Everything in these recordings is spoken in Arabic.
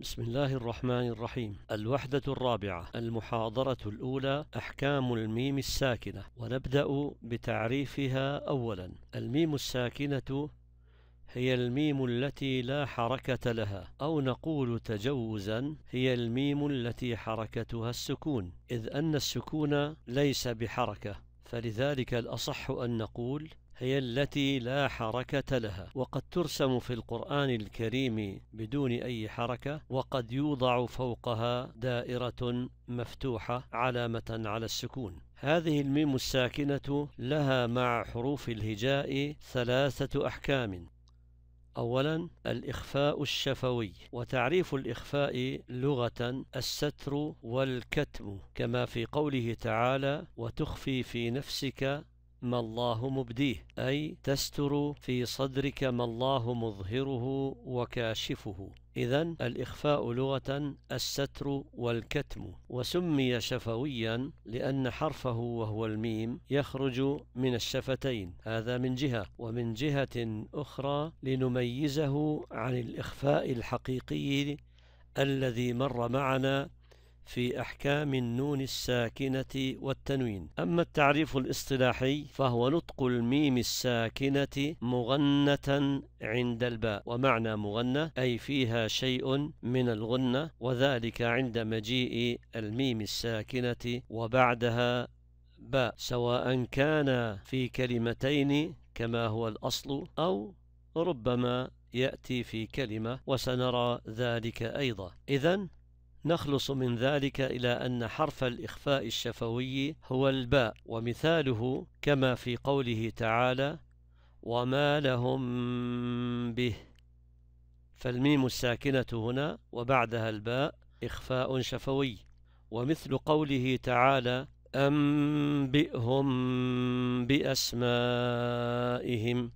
بسم الله الرحمن الرحيم الوحدة الرابعة المحاضرة الأولى أحكام الميم الساكنة ونبدأ بتعريفها أولا الميم الساكنة هي الميم التي لا حركة لها أو نقول تجوزا هي الميم التي حركتها السكون إذ أن السكون ليس بحركة فلذلك الأصح أن نقول هي التي لا حركة لها وقد ترسم في القرآن الكريم بدون أي حركة وقد يوضع فوقها دائرة مفتوحة علامة على السكون هذه الميم الساكنة لها مع حروف الهجاء ثلاثة أحكام أولا الإخفاء الشفوي وتعريف الإخفاء لغة الستر والكتم كما في قوله تعالى وتخفي في نفسك ما الله مبديه أي تستر في صدرك ما الله مظهره وكاشفه إذا الإخفاء لغة الستر والكتم وسمي شفويا لأن حرفه وهو الميم يخرج من الشفتين هذا من جهة ومن جهة أخرى لنميزه عن الإخفاء الحقيقي الذي مر معنا في أحكام النون الساكنة والتنوين أما التعريف الاصطلاحي فهو نطق الميم الساكنة مغنة عند الباء ومعنى مغنة أي فيها شيء من الغنة وذلك عند مجيء الميم الساكنة وبعدها باء سواء كان في كلمتين كما هو الأصل أو ربما يأتي في كلمة وسنرى ذلك أيضا إذا نخلص من ذلك إلى أن حرف الإخفاء الشفوي هو الباء ومثاله كما في قوله تعالى وما لهم به فالميم الساكنة هنا وبعدها الباء إخفاء شفوي ومثل قوله تعالى أنبئهم بأسمائهم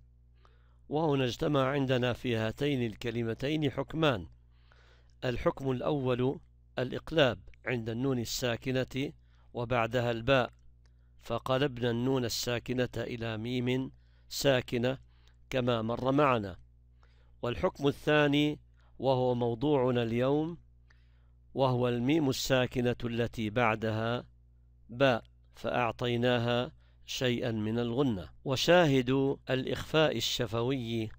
وهنا اجتمع عندنا في هاتين الكلمتين حكمان الحكم الأول الإقلاب عند النون الساكنة وبعدها الباء فقلبنا النون الساكنة إلى ميم ساكنة كما مر معنا والحكم الثاني وهو موضوعنا اليوم وهو الميم الساكنة التي بعدها باء فأعطيناها شيئا من الغنة وشاهد الإخفاء الشفوي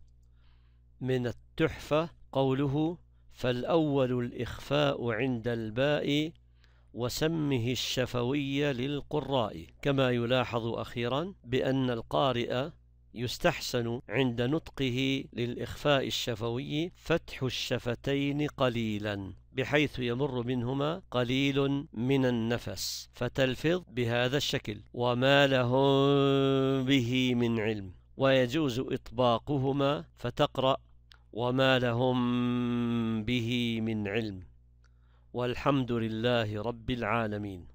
من التحفة قوله فالأول الإخفاء عند الباء وسمه الشفوي للقراء كما يلاحظ أخيرا بأن القارئ يستحسن عند نطقه للإخفاء الشفوي فتح الشفتين قليلا بحيث يمر منهما قليل من النفس فتلفظ بهذا الشكل وما لهم به من علم ويجوز إطباقهما فتقرأ وما لهم به من علم والحمد لله رب العالمين